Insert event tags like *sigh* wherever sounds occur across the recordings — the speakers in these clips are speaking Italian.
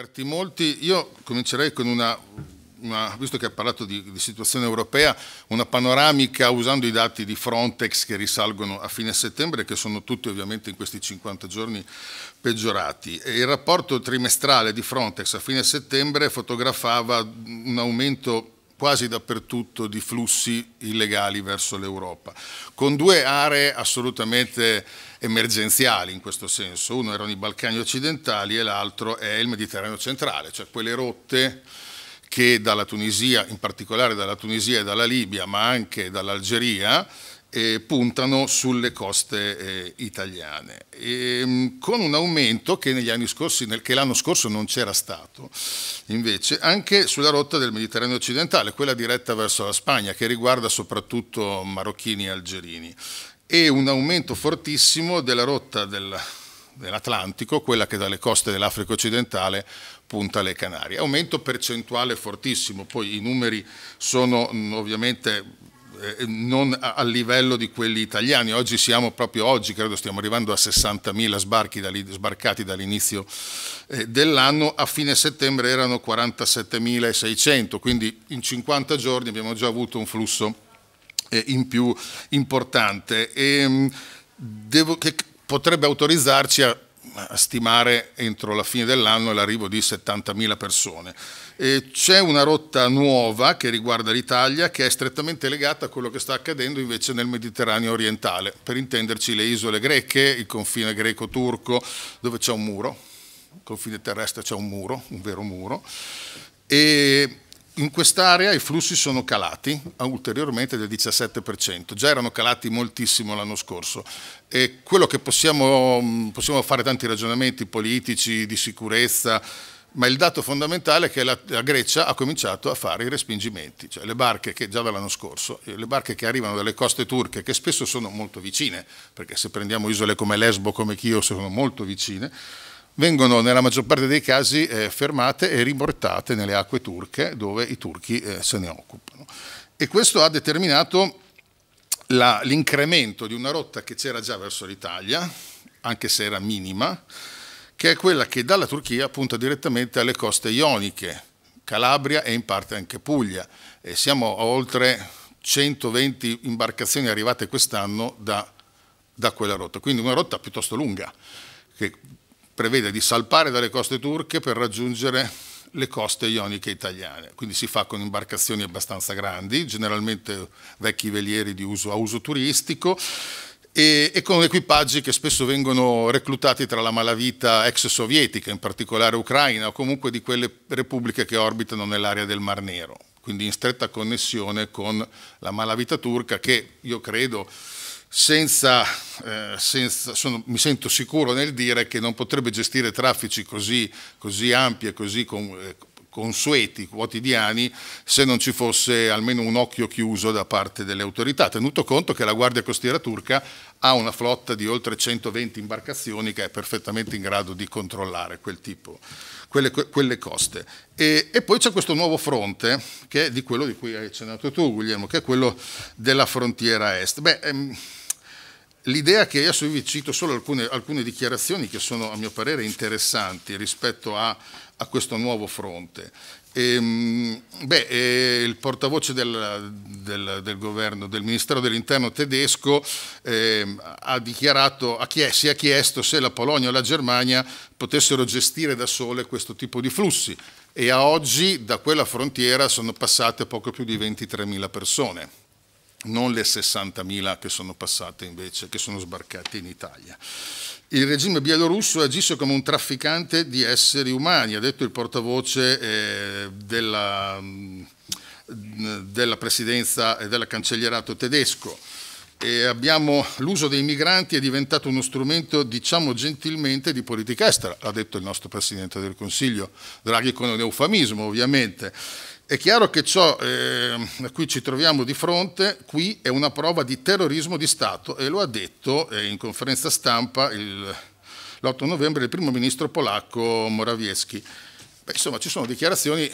esperti molti. Io comincerei con una, una visto che ha parlato di, di, situazione europea, una panoramica usando i dati di Frontex che risalgono a fine settembre, che sono tutti ovviamente in questi 50 giorni peggiorati. E il rapporto trimestrale di Frontex a fine settembre fotografava un aumento quasi dappertutto di flussi illegali verso l'Europa, con due aree assolutamente emergenziali in questo senso. Uno erano i Balcani occidentali e l'altro è il Mediterraneo centrale, cioè quelle rotte che dalla Tunisia, in particolare dalla Tunisia e dalla Libia, ma anche dall'Algeria, eh, puntano sulle coste eh, italiane, e, ehm, con un aumento che, l'anno scorso non c'era stato, invece anche sulla rotta del Mediterraneo occidentale, quella diretta verso la Spagna, che riguarda soprattutto marocchini e algerini, e un aumento fortissimo della rotta del, dell'Atlantico, quella che dalle coste dell'Africa occidentale punta alle Canarie. Aumento percentuale fortissimo, poi i numeri sono ovviamente eh, non a livello di quelli italiani. Oggi siamo proprio oggi, credo stiamo arrivando a 60.000 sbarcati dall'inizio eh, dell'anno, a fine settembre erano 47.600, quindi in 50 giorni abbiamo già avuto un flusso eh, in più importante. E, ehm, devo, che potrebbe autorizzarci a, a stimare entro la fine dell'anno l'arrivo di 70.000 persone eh, c'è una rotta nuova che riguarda l'Italia che è strettamente legata a quello che sta accadendo invece nel Mediterraneo orientale, per intenderci le isole greche, il confine greco-turco dove c'è un muro, il confine terrestre c'è un muro, un vero muro, e in quest'area i flussi sono calati ulteriormente del 17%, già erano calati moltissimo l'anno scorso. E quello che possiamo, possiamo fare tanti ragionamenti politici, di sicurezza, ma il dato fondamentale è che la, la, Grecia ha cominciato a fare i respingimenti, cioè le barche che già dall'anno scorso, eh, le barche che arrivano dalle coste turche, che spesso sono molto vicine, perché se prendiamo isole come Lesbo, come Chio, sono molto vicine, vengono nella maggior parte dei casi eh, fermate e riportate nelle acque turche dove i turchi eh, se ne occupano. E questo ha determinato l'incremento di una rotta che c'era già verso l'Italia, anche se era minima, che è quella che dalla Turchia punta direttamente alle coste ioniche, Calabria e in parte anche Puglia. E siamo a oltre 120 imbarcazioni arrivate quest'anno da, da quella rotta, quindi una rotta piuttosto lunga che prevede di salpare dalle coste turche per raggiungere le coste ioniche italiane. Quindi si fa con imbarcazioni abbastanza grandi, generalmente vecchi velieri uso, a uso turistico, e, e con equipaggi che spesso vengono reclutati tra la malavita ex sovietica, in particolare ucraina o comunque di quelle repubbliche che orbitano nell'area del Mar Nero, quindi in stretta connessione con la malavita turca che io credo senza, eh, senza sono, mi sento sicuro nel dire che non potrebbe gestire traffici così, così ampi e così con, eh, consueti, quotidiani, se non ci fosse almeno un occhio chiuso da parte delle autorità, tenuto conto che la Guardia Costiera turca ha una flotta di oltre 120 imbarcazioni che è perfettamente in grado di controllare quel tipo, quelle, quelle, coste. E, e poi c'è questo nuovo fronte, che è di quello di cui hai accennato tu, Guglielmo, che è quello della frontiera est. Beh, ehm, l'idea che io vi cito solo alcune, alcune, dichiarazioni che sono a mio parere interessanti rispetto a, a questo nuovo fronte. E, ehm, beh, eh, il portavoce del, del, del, governo, del ministero dell'interno tedesco eh, ha dichiarato, ha chies, si è chiesto se la Polonia o la Germania potessero gestire da sole questo tipo di flussi e a oggi da quella frontiera sono passate poco più di 23.000 persone non le 60.000 che sono passate invece, che sono sbarcate in Italia. Il regime bielorusso agisce come un trafficante di esseri umani, ha detto il portavoce eh, della, mm, della presidenza e della cancellierato tedesco. l'uso dei migranti è diventato uno strumento, diciamo gentilmente, di politica estera, ha detto il nostro Presidente del Consiglio, Draghi con un eufemismo ovviamente è chiaro che ciò eh, a cui ci troviamo di fronte qui è una prova di terrorismo di Stato e lo ha detto eh, in conferenza stampa l'8 novembre il primo ministro polacco Morawiecki. Beh, insomma, ci sono dichiarazioni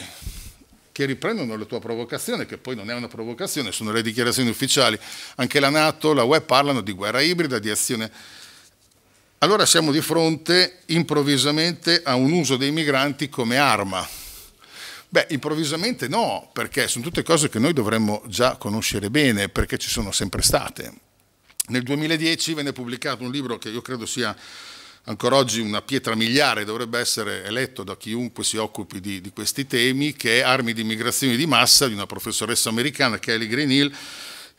che riprendono la tua provocazione, che poi non è una provocazione, sono le dichiarazioni ufficiali. Anche la Nato, la UE parlano di guerra ibrida, di azione... Allora siamo di fronte improvvisamente a un uso dei migranti come arma Beh, improvvisamente no, perché sono tutte cose che noi dovremmo già conoscere bene, perché ci sono sempre state. Nel 2010 venne pubblicato un libro che io credo sia ancora oggi una pietra miliare, dovrebbe essere eletto da chiunque si occupi di, di questi temi, che è Armi di immigrazione di massa di una professoressa americana, Kelly Greenhill,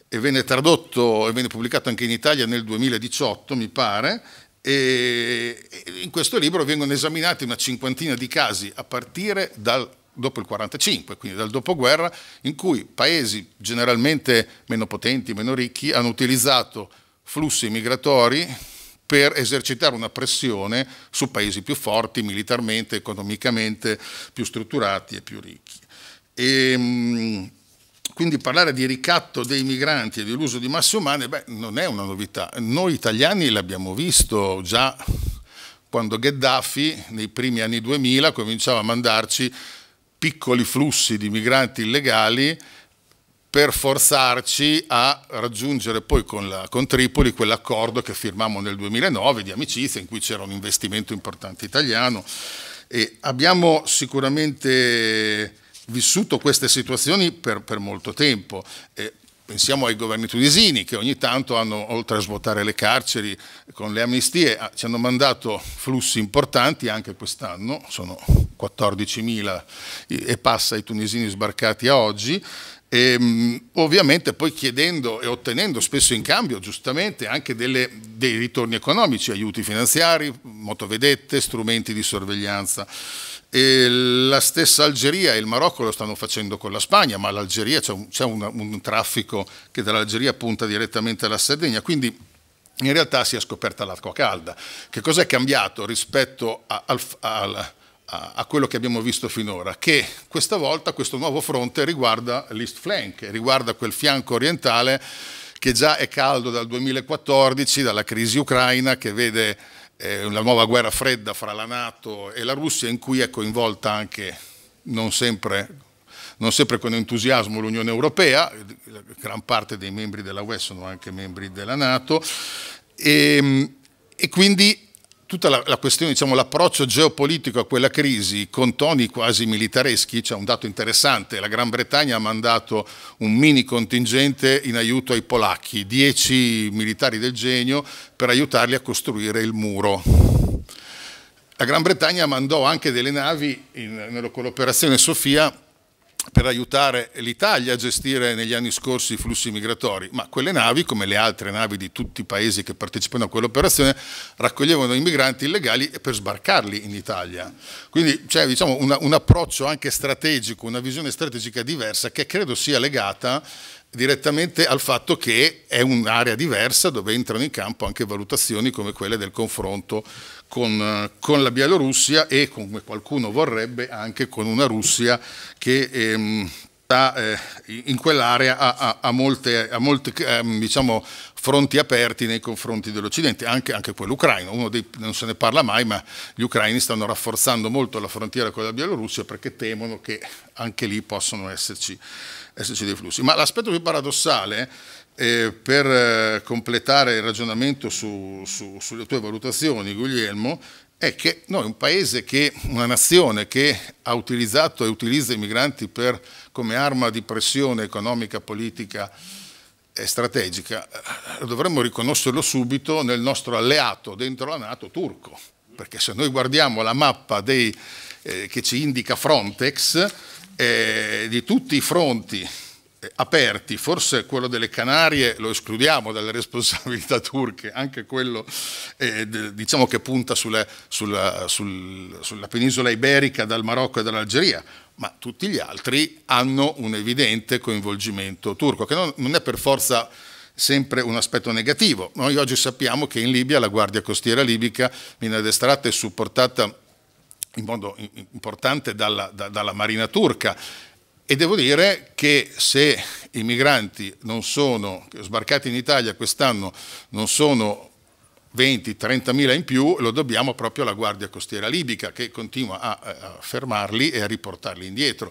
e venne tradotto e venne pubblicato anche in Italia nel 2018, mi pare, e in questo libro vengono esaminati una cinquantina di casi a partire dal dopo il 1945, quindi dal dopoguerra, in cui paesi generalmente meno potenti, meno ricchi, hanno utilizzato flussi migratori per esercitare una pressione su paesi più forti militarmente, economicamente, più strutturati e più ricchi. E, ehm, quindi parlare di ricatto dei migranti e dell'uso di masse umane beh, non è una novità. Noi italiani l'abbiamo visto già quando Gheddafi nei primi anni 2000 cominciava a mandarci piccoli flussi di migranti illegali per forzarci a raggiungere poi con, la, con Tripoli quell'accordo che firmammo nel 2009 di amicizia in cui c'era un investimento importante italiano e abbiamo sicuramente vissuto queste situazioni per, per molto tempo. E pensiamo ai governi tunisini che ogni tanto hanno, oltre a svuotare le carceri con le amnistie, ah, ci hanno mandato flussi importanti anche quest'anno, sono 14.000 e passa i tunisini sbarcati a oggi, e, ehm, ovviamente poi chiedendo e ottenendo spesso in cambio giustamente anche delle, dei ritorni economici, aiuti finanziari, motovedette, strumenti di sorveglianza. E la stessa Algeria e il Marocco lo stanno facendo con la Spagna, ma l'Algeria c'è, un, un, un, traffico che dall'Algeria punta direttamente alla Sardegna, quindi in realtà si è scoperta l'acqua calda. Che cos'è cambiato rispetto a, al, al, a, a, quello che abbiamo visto finora? Che questa volta questo nuovo fronte riguarda l'East Flank, riguarda quel fianco orientale che già è caldo dal 2014, dalla crisi ucraina che vede eh, la nuova guerra fredda fra la Nato e la Russia in cui è coinvolta anche non sempre, non sempre con entusiasmo l'Unione Europea, gran parte dei membri della UE sono anche membri della Nato e, e quindi tutta la, la questione, diciamo, l'approccio geopolitico a quella crisi con toni quasi militareschi, c'è un dato interessante, la Gran Bretagna ha mandato un mini contingente in aiuto ai polacchi, dieci militari del genio per aiutarli a costruire il muro. La Gran Bretagna mandò anche delle navi in, l'operazione Sofia per aiutare l'Italia a gestire negli anni scorsi i flussi migratori, ma quelle navi, come le altre navi di tutti i paesi che partecipano a quell'operazione, raccoglievano i migranti illegali per sbarcarli in Italia. Quindi c'è diciamo, una, un approccio anche strategico, una visione strategica diversa che credo sia legata direttamente al fatto che è un'area diversa dove entrano in campo anche valutazioni come quelle del confronto con, eh, con, la Bielorussia e, come qualcuno vorrebbe, anche con una Russia che ehm, eh, in quell'area ha, ha, ha, molte, ha molte ehm, diciamo, fronti aperti nei confronti dell'Occidente, anche, anche quello ucraino, dei, non se ne parla mai, ma gli ucraini stanno rafforzando molto la frontiera con la Bielorussia perché temono che anche lì possano esserci, esserci dei flussi. Ma l'aspetto più paradossale eh, per eh, completare il ragionamento su, su, sulle tue valutazioni, Guglielmo, è che noi un paese che, una nazione che ha utilizzato e utilizza i migranti per, come arma di pressione economica, politica, è strategica, dovremmo riconoscerlo subito nel nostro alleato dentro la Nato turco, perché se noi guardiamo la mappa dei, eh, che ci indica Frontex, eh, di tutti i fronti eh, aperti, forse quello delle Canarie lo escludiamo dalle responsabilità turche, anche quello eh, diciamo che punta sulla, sulla, sul, sulla penisola iberica dal Marocco e dall'Algeria, ma tutti gli altri hanno un evidente coinvolgimento turco, che non, non è per forza sempre un aspetto negativo. Noi oggi sappiamo che in Libia la Guardia Costiera libica viene addestrata e supportata in modo importante dalla, da, dalla Marina turca e devo dire che se i migranti sono, sbarcati in Italia quest'anno non sono 20-30 mila in più lo dobbiamo proprio alla Guardia Costiera Libica che continua a, eh, a fermarli e a riportarli indietro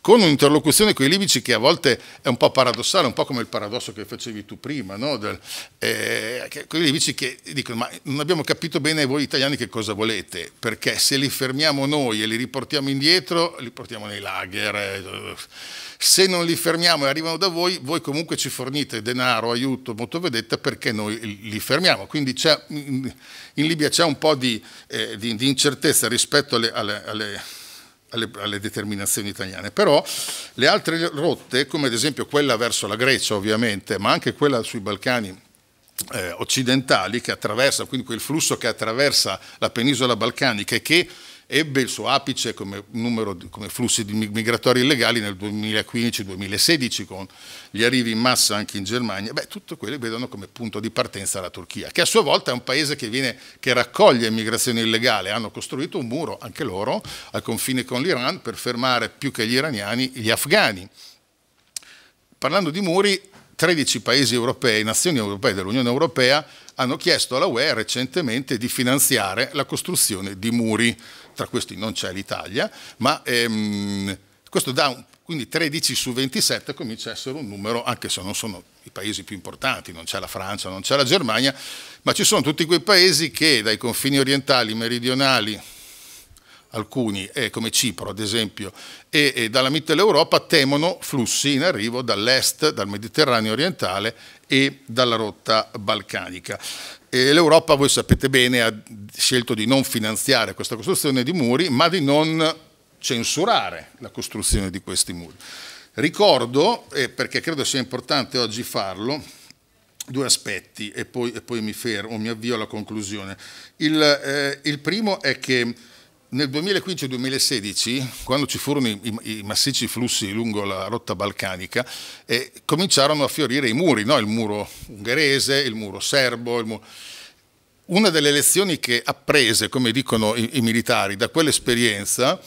con un'interlocuzione con i libici che a volte è un po' paradossale, un po' come il paradosso che facevi tu prima, no? Del, eh, con i libici che dicono ma non abbiamo capito bene voi italiani che cosa volete, perché se li fermiamo noi e li riportiamo indietro, li portiamo nei lager, eh, se non li fermiamo e arrivano da voi, voi comunque ci fornite denaro, aiuto, motovedetta perché noi li fermiamo. Quindi in Libia c'è un po' di, eh, di, di incertezza rispetto alle, alle, alle alle, alle, determinazioni italiane, però le altre rotte, come ad esempio quella verso la Grecia ovviamente, ma anche quella sui Balcani eh, occidentali che attraversa, quindi quel flusso che attraversa la penisola balcanica e che ebbe il suo apice come, numero, come flussi migratori illegali nel 2015-2016 con gli arrivi in massa anche in Germania, beh, tutto quello vedono come punto di partenza la Turchia, che a sua volta è un paese che, viene, che raccoglie immigrazione illegale, hanno costruito un muro, anche loro, al confine con l'Iran per fermare più che gli iraniani gli afghani. Parlando di muri, 13 paesi europei, nazioni europee dell'Unione Europea, hanno chiesto alla UE recentemente di finanziare la costruzione di muri tra questi non c'è l'Italia, ma ehm, questo dà un, quindi 13 su 27 comincia a essere un numero, anche se non sono i paesi più importanti, non c'è la Francia, non c'è la Germania, ma ci sono tutti quei paesi che dai confini orientali, meridionali, alcuni, eh, come Cipro ad esempio, e, e dalla Mitteleuropa temono flussi in arrivo dall'est, dal Mediterraneo orientale e dalla rotta balcanica l'Europa, voi sapete bene, ha scelto di non finanziare questa costruzione di muri, ma di non censurare la costruzione di questi muri. Ricordo, eh, perché credo sia importante oggi farlo, due aspetti e poi, e poi mi fermo, mi avvio alla conclusione. Il, eh, il primo è che nel 2015-2016, quando ci furono i, i, massicci flussi lungo la rotta balcanica, eh, cominciarono a fiorire i muri, no? il muro ungherese, il muro serbo. Il muro... Una delle lezioni che apprese, come dicono i, i militari, da quell'esperienza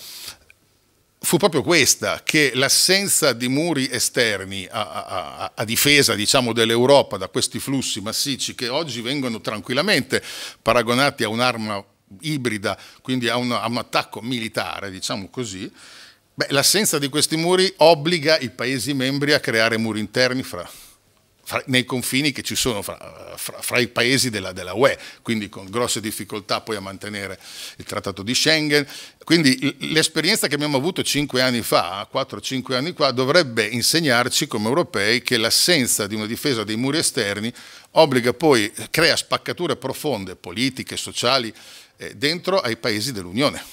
fu proprio questa, che l'assenza di muri esterni a, a, a difesa diciamo, dell'Europa da questi flussi massicci che oggi vengono tranquillamente paragonati a un'arma ibrida, quindi a un, a un attacco militare, diciamo così, l'assenza di questi muri obbliga i Paesi membri a creare muri interni fra, fra, nei confini che ci sono fra, fra i Paesi della, della, UE, quindi con grosse difficoltà poi a mantenere il trattato di Schengen. Quindi l'esperienza che abbiamo avuto 5 anni fa, 4-5 anni fa, dovrebbe insegnarci come europei che l'assenza di una difesa dei muri esterni obbliga poi, crea spaccature profonde, politiche, sociali, eh, dentro ai paesi dell'Unione,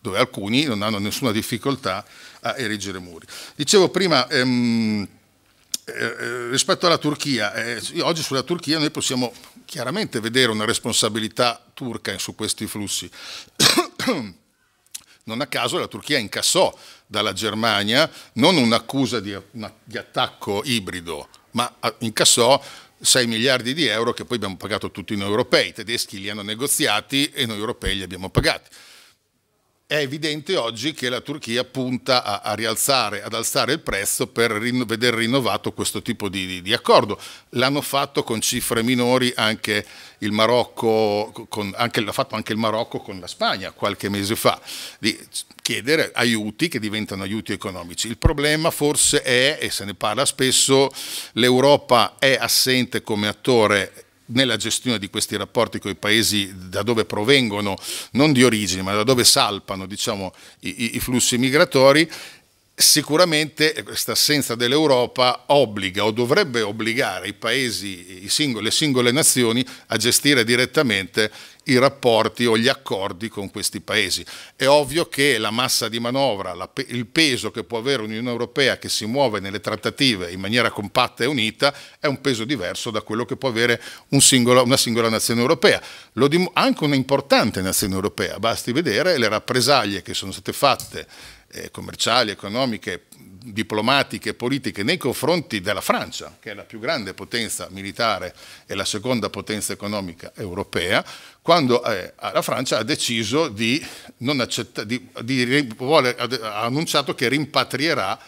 dove alcuni non hanno nessuna difficoltà a erigere muri. Dicevo prima, ehm, eh, eh rispetto alla Turchia, eh, oggi sulla Turchia noi possiamo chiaramente vedere una responsabilità turca su questi flussi. *coughs* non a caso la Turchia incassò dalla Germania non un'accusa di, una, di attacco ibrido, ma ah, incassò 6 miliardi di euro che poi abbiamo pagato tutti noi europei, i tedeschi li hanno negoziati e noi europei li abbiamo pagati è evidente oggi che la Turchia punta a, a rialzare, ad alzare il prezzo per rin, veder rinnovato questo tipo di, di, di accordo. L'hanno fatto con cifre minori anche il Marocco, con, anche, l'ha fatto anche il Marocco con la Spagna qualche mese fa, di chiedere aiuti che diventano aiuti economici. Il problema forse è, e se ne parla spesso, l'Europa è assente come attore nella gestione di questi rapporti con i paesi da dove provengono, non di origine, ma da dove salpano diciamo, i, i flussi migratori sicuramente questa assenza dell'Europa obbliga o dovrebbe obbligare i paesi, i singoli, le singole nazioni a gestire direttamente i rapporti o gli accordi con questi paesi. È ovvio che la massa di manovra, la, il peso che può avere un'Unione Europea che si muove nelle trattative in maniera compatta e unita è un peso diverso da quello che può avere un singola, una singola nazione europea, Lo, anche un'importante nazione europea, basti vedere le rappresaglie che sono state fatte eh, commerciali, economiche, diplomatiche, politiche nei confronti della Francia, che è la più grande potenza militare e la seconda potenza economica europea, quando eh, la Francia ha deciso di non accettare, di, di, vuole, ha annunciato che rimpatrierà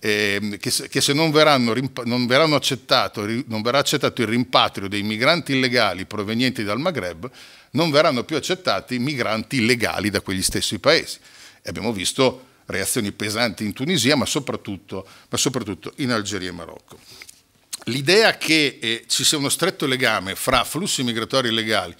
eh, che, se, che, se non, verranno, non, accettato, non verrà accettato il rimpatrio dei migranti illegali provenienti dal Maghreb, non verranno più accettati migranti illegali da quegli stessi paesi. E abbiamo visto reazioni pesanti in Tunisia, ma soprattutto, ma soprattutto in Algeria e Marocco. L'idea che eh, ci sia uno stretto legame fra flussi migratori illegali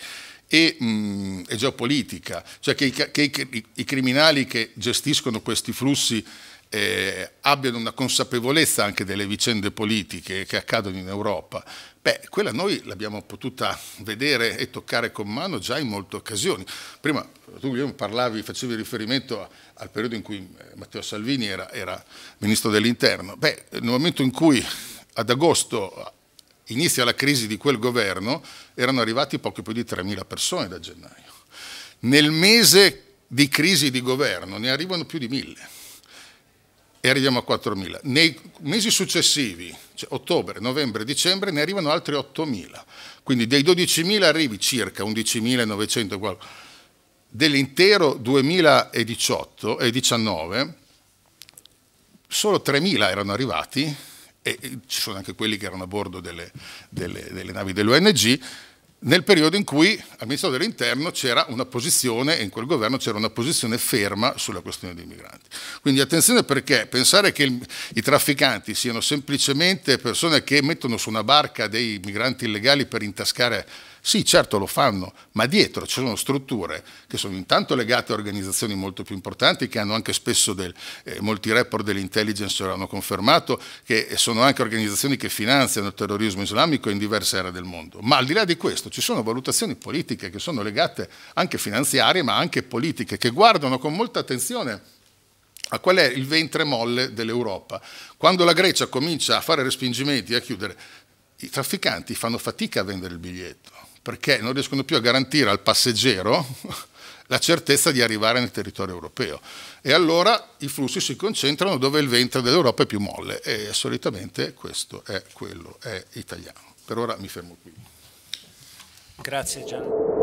e, mh, mm, e geopolitica, cioè che, i, che i, i criminali che gestiscono questi flussi eh, abbiano una consapevolezza anche delle vicende politiche che accadono in Europa, beh, quella noi l'abbiamo potuta vedere e toccare con mano già in molte occasioni. Prima tu parlavi, facevi riferimento a, al periodo in cui eh, Matteo Salvini era, era ministro dell'interno, beh, nel momento in cui ad agosto inizia la crisi di quel governo, erano arrivati poco più di 3.000 persone da gennaio. Nel mese di crisi di governo ne arrivano più di 1.000 e arriviamo a 4.000. Nei mesi successivi, cioè ottobre, novembre, dicembre, ne arrivano altri 8.000. Quindi dei 12.000 arrivi circa 11.900 Dell'intero 2018 e 2019 solo 3.000 erano arrivati e ci sono anche quelli che erano a bordo delle, delle, delle navi dell'ONG nel periodo in cui al Ministero dell'Interno c'era una posizione e in quel governo c'era una posizione ferma sulla questione dei migranti. Quindi attenzione perché pensare che il, i trafficanti siano semplicemente persone che mettono su una barca dei migranti illegali per intascare sì, certo lo fanno, ma dietro ci sono strutture che sono intanto legate a organizzazioni molto più importanti, che hanno anche spesso del, eh, molti report dell'intelligence ce hanno confermato, che sono anche organizzazioni che finanziano il terrorismo islamico in diverse aree del mondo. Ma al di là di questo ci sono valutazioni politiche che sono legate anche finanziarie, ma anche politiche, che guardano con molta attenzione a qual è il ventre molle dell'Europa. Quando la Grecia comincia a fare respingimenti e a chiudere, i trafficanti fanno fatica a vendere il biglietto perché non riescono più a garantire al passeggero *laughs* la certezza di arrivare nel territorio europeo. E allora i flussi si concentrano dove il ventre dell'Europa è più molle e solitamente questo è quello, è italiano. Per ora mi fermo qui. Grazie Gianni.